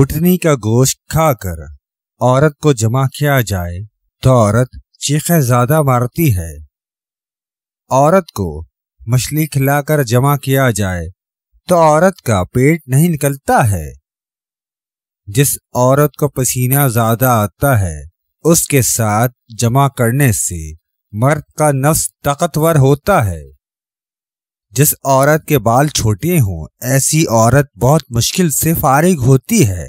उठनी का गोश्त खाकर औरत को जमा किया जाए तो औरत चीखें ज्यादा मारती है औरत को मछली खिलाकर जमा किया जाए तो औरत का पेट नहीं निकलता है जिस औरत को पसीना ज्यादा आता है उसके साथ जमा करने से मर्द का नफ्स ताकतवर होता है जिस औरत के बाल छोटे हों ऐसी औरत बहुत मुश्किल से फारिग होती है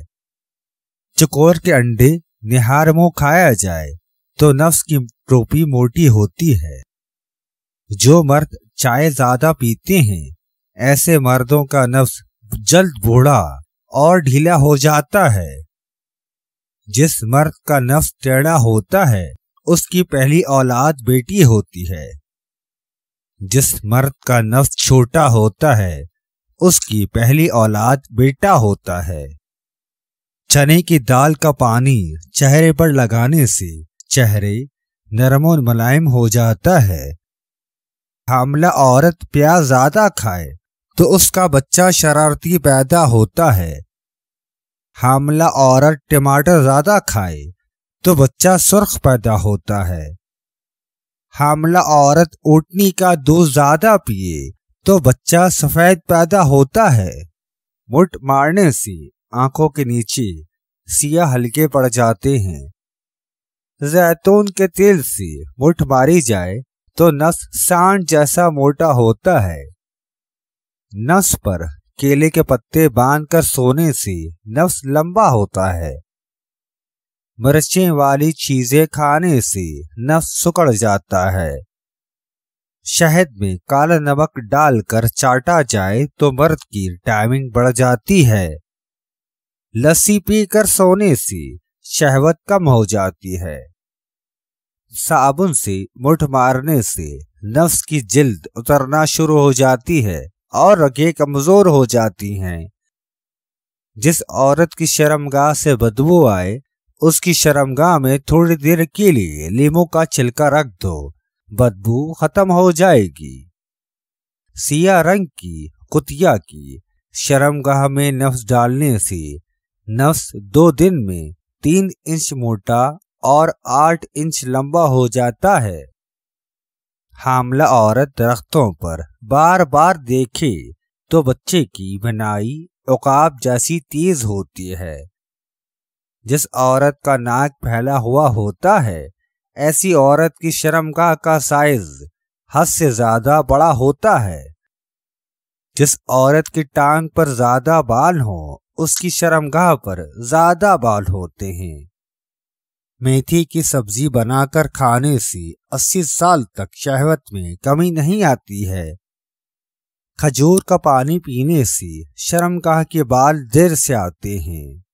चकोर के अंडे निहार मुंह खाया जाए तो नफ्स की टोपी मोटी होती है जो मर्द चाय ज्यादा पीते हैं ऐसे मर्दों का नफ्स जल्द बूढ़ा और ढीला हो जाता है जिस मर्द का नफ्स टेढ़ा होता है उसकी पहली औलाद बेटी होती है जिस मर्द का नफ्स छोटा होता है उसकी पहली औलाद बेटा होता है चने की दाल का पानी चेहरे पर लगाने से चेहरे नरम और मुलायम हो जाता है हामला औरत प्याज ज्यादा खाए तो उसका बच्चा शरारती पैदा होता है हामला औरत टमाटर ज्यादा खाए तो बच्चा सुर्ख पैदा होता है हमला औरत ओटनी का दूध ज्यादा पिए तो बच्चा सफेद पैदा होता है मुठ मारने से आंखों के नीचे सिया हल्के पड़ जाते हैं जैतून के तेल से मुठ मारी जाए तो नस सांड जैसा मोटा होता है नस पर केले के पत्ते बांधकर सोने से नस लंबा होता है मिर्चें वाली चीजें खाने से नफ्स सुकड़ जाता है शहद में काला नमक डालकर चाटा जाए तो मर्द की टाइमिंग बढ़ जाती है लस्सी पीकर सोने से शहवत कम हो जाती है साबुन से मुठ मारने से नफ्स की जिल्द उतरना शुरू हो जाती है और रगे कमजोर हो जाती हैं जिस औरत की शर्मगाह से बदबू आए उसकी शर्मगाह में थोड़ी देर के लिए लीमो का छिलका रख दो बदबू खत्म हो जाएगी सिया रंग की कुतिया की शर्मगाह में नफ्स डालने से नफ्स दो दिन में तीन इंच मोटा और आठ इंच लंबा हो जाता है हामला औरत दरख्तों पर बार बार देखे तो बच्चे की बनाई उकाब जैसी तेज होती है जिस औरत का नाक फैला हुआ होता है ऐसी औरत की शर्मगाह का साइज हद से ज्यादा बड़ा होता है जिस औरत की टांग पर ज्यादा बाल हो उसकी शर्मगाह पर ज्यादा बाल होते हैं मेथी की सब्जी बनाकर खाने से अस्सी साल तक शहवत में कमी नहीं आती है खजूर का पानी पीने से शर्मगाह के बाल देर से आते हैं